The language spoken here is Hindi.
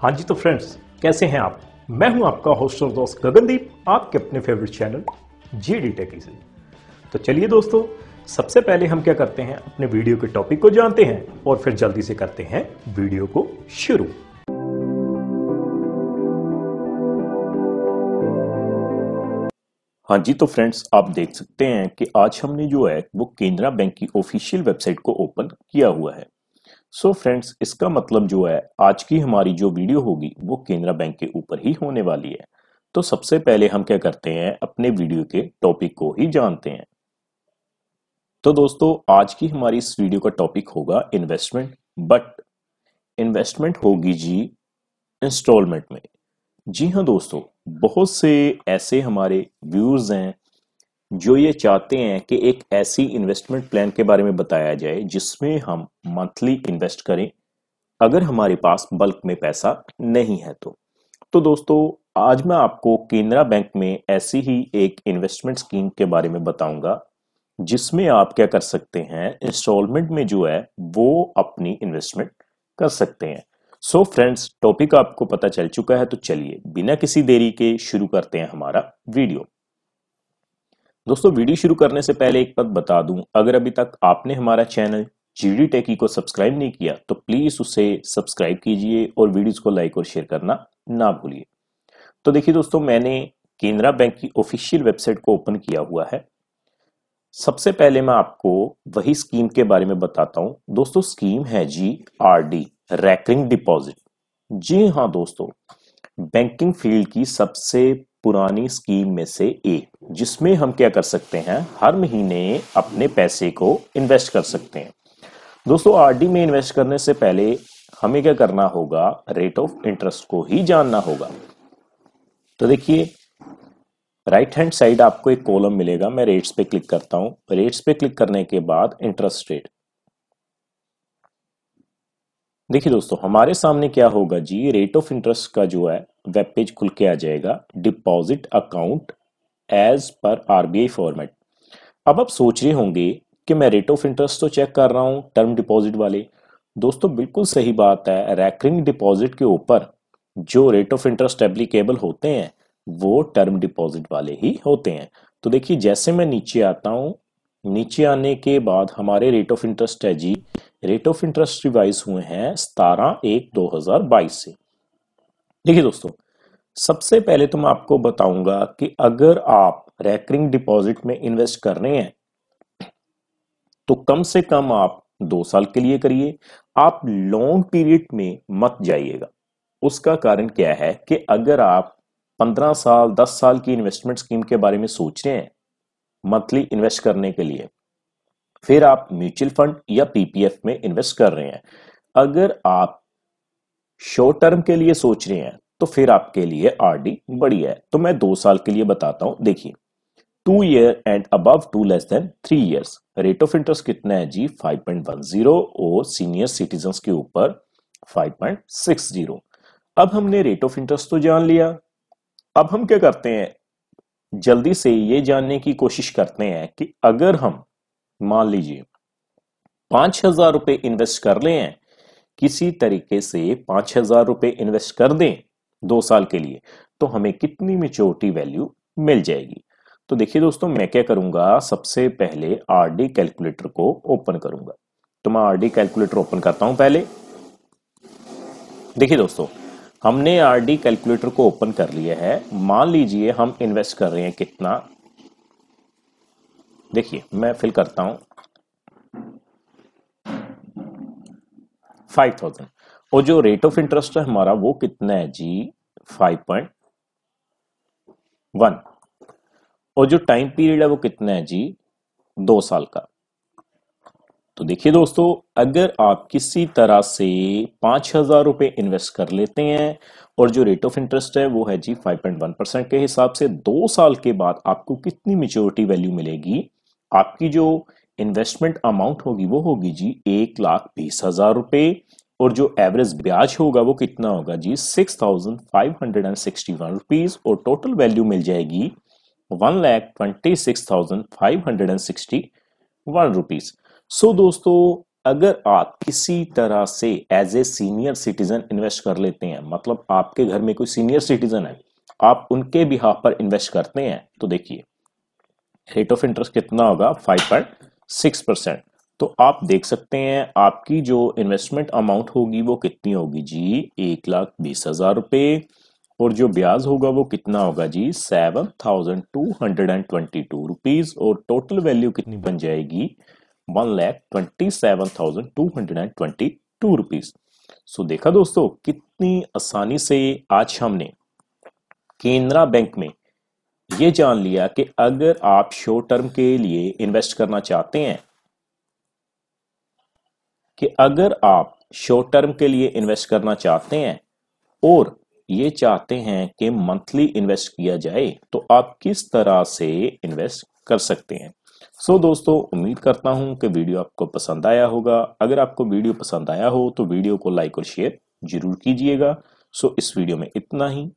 हाँ जी तो फ्रेंड्स कैसे हैं आप मैं हूं आपका होस्ट और दोस्त गगनदीप आपके अपने favourite channel G D techy से तो चलिए दोस्तों सबसे पहले हम क्या करते हैं अपने वीडियो के टॉपिक को जानते हैं और फिर जल्दी से करते हैं वीडियो को शुरू हाँ जी तो फ्रेंड्स आप देख सकते हैं कि आज हमने जो है वो केनरा बैंक की ऑफिशियल वेबसाइट को ओपन किया हुआ है सो so फ्रेंड्स इसका मतलब जो है आज की हमारी जो वीडियो होगी वो केनरा बैंक के ऊपर ही होने वाली है तो सबसे पहले हम क्या करते हैं अपने वीडियो के टॉपिक को ही जानते हैं तो दोस्तों आज की हमारी इस वीडियो का टॉपिक होगा इन्वेस्टमेंट बट इन्वेस्टमेंट होगी जी इंस्टॉलमेंट में जी हाँ दोस्तों बहुत से ऐसे हमारे व्यूज़ हैं जो ये चाहते हैं कि एक ऐसी इन्वेस्टमेंट प्लान के बारे में बताया जाए जिसमें हम मंथली इन्वेस्ट करें अगर हमारे पास बल्क में पैसा नहीं है तो तो दोस्तों आज मैं आपको केनरा बैंक में ऐसी ही एक इन्वेस्टमेंट स्कीम के बारे में बताऊंगा जिसमें आप क्या कर सकते हैं इंस्टॉलमेंट में जो है वो अपनी इन्वेस्टमेंट कर सकते हैं सो फ्रेंड्स टॉपिक आपको पता चल चुका है तो चलिए बिना किसी देरी के शुरू करते हैं हमारा वीडियो दोस्तों वीडियो शुरू करने से पहले एक बात बता दूं अगर अभी तक आपने हमारा चैनल जीडी टेकी को सब्सक्राइब नहीं किया तो प्लीज उसे सब्सक्राइब कीजिए और वीडियोस को लाइक और शेयर करना ना भूलिए तो देखिए दोस्तों मैंने केनरा बैंक की ऑफिशियल वेबसाइट को ओपन किया हुआ है सबसे पहले मैं आपको वही स्कीम के बारे में बताता हूं दोस्तों स्कीम है जी आर डी रैकरिंग डिपॉजिट जी हाँ दोस्तों बैंकिंग फील्ड की सबसे पुरानी स्कीम में से एक जिसमें हम क्या कर सकते हैं हर महीने अपने पैसे को इन्वेस्ट कर सकते हैं दोस्तों आरडी में इन्वेस्ट करने से पहले हमें क्या करना होगा रेट ऑफ इंटरेस्ट को ही जानना होगा तो देखिए राइट हैंड साइड आपको एक कॉलम मिलेगा मैं रेट्स पे क्लिक करता हूं रेट्स पे क्लिक करने के बाद इंटरेस्ट रेट देखिए दोस्तों हमारे सामने क्या होगा जी रेट ऑफ इंटरेस्ट का जो है वेब पेज खुल के आ जाएगा deposit account as per RBI format अब आप सोच रहे होंगे कि मैं रेट ऑफ इंटरेस्ट तो चेक कर रहा हूँ टर्म डिपॉजिट वाले दोस्तों बिल्कुल सही बात है रैकरिंग डिपॉजिट के ऊपर जो रेट ऑफ इंटरेस्ट एप्लीकेबल होते हैं वो टर्म डिपॉजिट वाले ही होते हैं तो देखिए जैसे मैं नीचे आता हूँ नीचे आने के बाद हमारे रेट ऑफ इंटरेस्ट है जी रेट ऑफ इंटरेस्ट रिवाइज हुए हैं सतारह एक दो हजार बाईस से देखिए दोस्तों सबसे पहले तो मैं आपको बताऊंगा कि अगर आप रेकरिंग डिपॉजिट में इन्वेस्ट कर रहे हैं तो कम से कम आप दो साल के लिए करिए आप लॉन्ग पीरियड में मत जाइएगा उसका कारण क्या है कि अगर आप पंद्रह साल दस साल की इन्वेस्टमेंट स्कीम के बारे में सोच रहे हैं मंथली इन्वेस्ट करने के लिए फिर आप म्यूचुअल फंड या पीपीएफ में इन्वेस्ट कर रहे हैं अगर आप शॉर्ट टर्म के लिए सोच रहे हैं तो फिर आपके लिए आरडी बड़ी है तो मैं दो साल के लिए बताता हूं देखिए two year and above two less than three years rate of interest कितना है जी 5.10 और सीनियर सिटीजन के ऊपर 5.60 अब हमने रेट ऑफ इंटरेस्ट तो जान लिया अब हम क्या करते हैं जल्दी से ये जानने की कोशिश करते हैं कि अगर हम मान लीजिए पांच हजार रुपए इन्वेस्ट कर ले किसी तरीके से पांच हजार रुपए इन्वेस्ट कर दें दो साल के लिए तो हमें कितनी मेच्योरिटी वैल्यू मिल जाएगी तो देखिए दोस्तों मैं क्या करूंगा सबसे पहले आरडी कैलकुलेटर को ओपन करूंगा तो मैं आरडी कैलकुलेटर ओपन करता हूं पहले देखिए दोस्तों हमने आरडी कैलकुलेटर को ओपन कर लिया है मान लीजिए हम इन्वेस्ट कर रहे हैं कितना देखिए मैं फिल करता हूं फाइव थाउजेंड और जो रेट ऑफ इंटरेस्ट है हमारा वो कितना है जी 5.1 और जो टाइम पीरियड है वो कितना है जी दो साल का तो देखिए दोस्तों अगर आप किसी तरह से पांच हजार रुपए इन्वेस्ट कर लेते हैं और जो रेट ऑफ इंटरेस्ट है वो है जी 5.1 परसेंट के हिसाब से दो साल के बाद आपको कितनी मेच्योरिटी वैल्यू मिलेगी आपकी जो इन्वेस्टमेंट अमाउंट होगी वो होगी जी एक लाख बीस हजार रुपए और जो एवरेज ब्याज होगा वो कितना होगा जी six thousand five hundred and sixty one rupees और टोटल वैल्यू मिल जाएगी one lakh twenty six thousand five hundred and sixty one rupees so दोस्तों अगर आप किसी तरह से as a senior citizen invest कर लेते हैं मतलब आपके घर में कोई सीनियर सिटीजन है आप उनके बिहाफ पर इन्वेस्ट करते हैं तो देखिए रेट ऑफ इंटरेस्ट कितना होगा फाइव पॉइंट सिक्स परसेंट तो आप देख सकते हैं आपकी जो इन्वेस्टमेंट अमाउंट होगी वो कितनी होगी जी एक लाख बीस हजार रुपये और जो ब्याज होगा वो कितना होगा जी seven thousand two hundred and twenty two rupees और टोटल वैल्यू कितनी बन जाएगी one lakh twenty seven thousand two hundred and twenty two rupees so देखा दोस्तों कितनी आसानी से आज हमने केनरा बैंक में ये जान लिया कि अगर आप शॉर्ट टर्म के लिए इन्वेस्ट करना चाहते हैं कि अगर आप शॉर्ट टर्म के लिए इन्वेस्ट करना चाहते हैं और ये चाहते हैं कि मंथली इन्वेस्ट किया जाए तो आप किस तरह से इन्वेस्ट कर सकते हैं सो so, दोस्तों उम्मीद करता हूं कि वीडियो आपको पसंद आया होगा अगर आपको वीडियो पसंद आया हो तो वीडियो को लाइक और शेयर जरूर कीजिएगा सो so, इस वीडियो में इतना ही